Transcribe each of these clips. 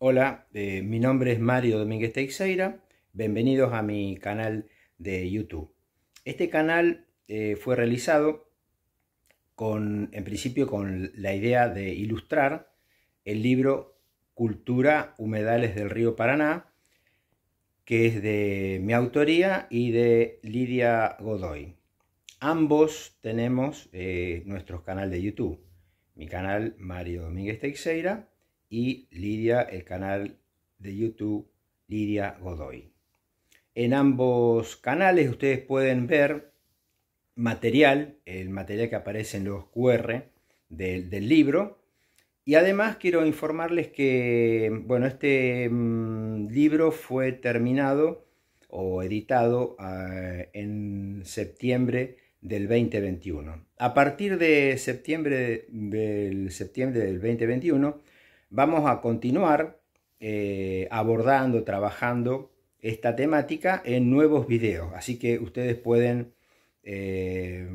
Hola, eh, mi nombre es Mario Domínguez Teixeira. Bienvenidos a mi canal de YouTube. Este canal eh, fue realizado con, en principio con la idea de ilustrar el libro Cultura Humedales del Río Paraná, que es de mi autoría y de Lidia Godoy. Ambos tenemos eh, nuestro canal de YouTube. Mi canal Mario Domínguez Teixeira y Lidia, el canal de YouTube Lidia Godoy. En ambos canales ustedes pueden ver material, el material que aparece en los QR del, libro. Y además quiero informarles que, bueno, este mm, libro fue terminado o editado eh, en septiembre del 2021. A partir de septiembre, del septiembre del 2021, Vamos a continuar eh, abordando, trabajando esta temática en nuevos videos, así que ustedes pueden eh,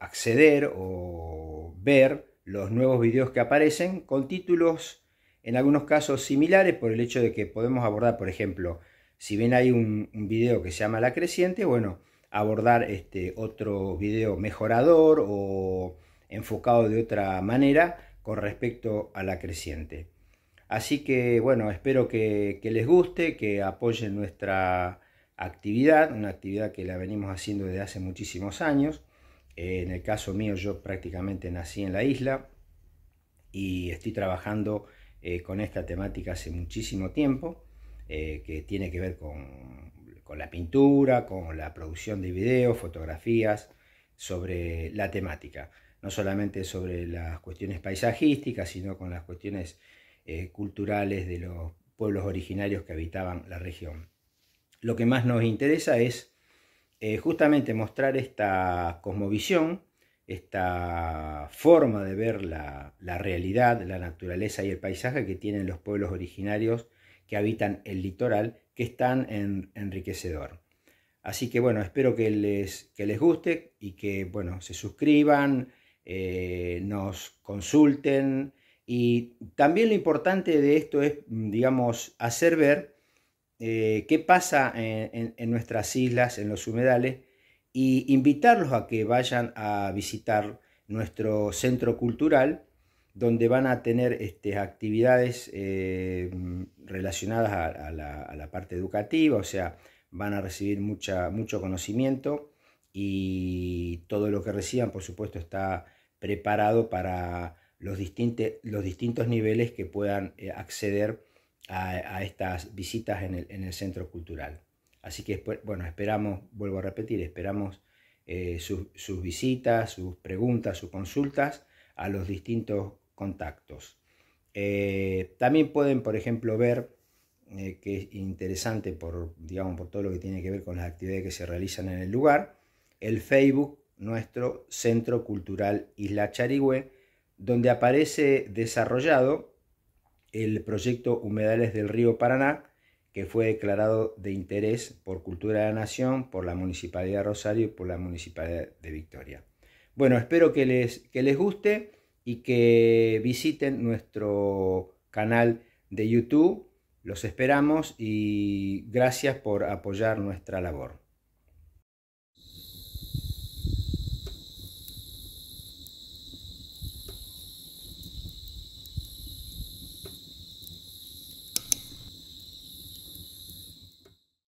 acceder o ver los nuevos videos que aparecen con títulos en algunos casos similares por el hecho de que podemos abordar, por ejemplo, si bien hay un, un video que se llama La Creciente, bueno, abordar este otro video mejorador o enfocado de otra manera respecto a la creciente. Así que bueno, espero que, les guste, que apoyen nuestra actividad, una actividad que la venimos haciendo desde hace muchísimos años. Eh, en el caso mío yo prácticamente nací en la isla y estoy trabajando eh, con esta temática hace muchísimo tiempo, eh, que tiene que ver con, con, la pintura, con la producción de videos, fotografías sobre la temática no solamente sobre las cuestiones paisajísticas, sino con las cuestiones eh, culturales de los pueblos originarios que habitaban la región. Lo que más nos interesa es eh, justamente mostrar esta cosmovisión, esta forma de ver la, realidad, la naturaleza y el paisaje que tienen los pueblos originarios que habitan el litoral, que están en enriquecedor. Así que bueno, espero que les, que les guste y que bueno, se suscriban, eh, nos consulten. Y también lo importante de esto es, mm, digamos, hacer ver eh, qué pasa en, nuestras islas, en los humedales, y invitarlos a que vayan a visitar nuestro centro cultural, donde van a tener estas actividades eh, relacionadas a, la, parte educativa, o sea, van a recibir mucha, mucho conocimiento y todo lo que reciban, por supuesto, está preparado para los, los distintos niveles que puedan eh, acceder a, estas visitas en el, centro cultural. Así que, bueno, esperamos, vuelvo a repetir, esperamos eh, sus, visitas, sus preguntas, sus consultas a los distintos contactos. Eh, también pueden, por ejemplo, ver que es interesante por, digamos, por todo lo que tiene que ver con las actividades que se realizan en el lugar, el Facebook nuestro Centro Cultural Isla Charigüe, donde aparece desarrollado el proyecto Humedales del Río Paraná, que fue declarado de interés por Cultura de la Nación, por la Municipalidad de Rosario y por la Municipalidad de Victoria. Bueno, espero que les, que les guste y que visiten nuestro canal de YouTube. Los esperamos y gracias por apoyar nuestra labor.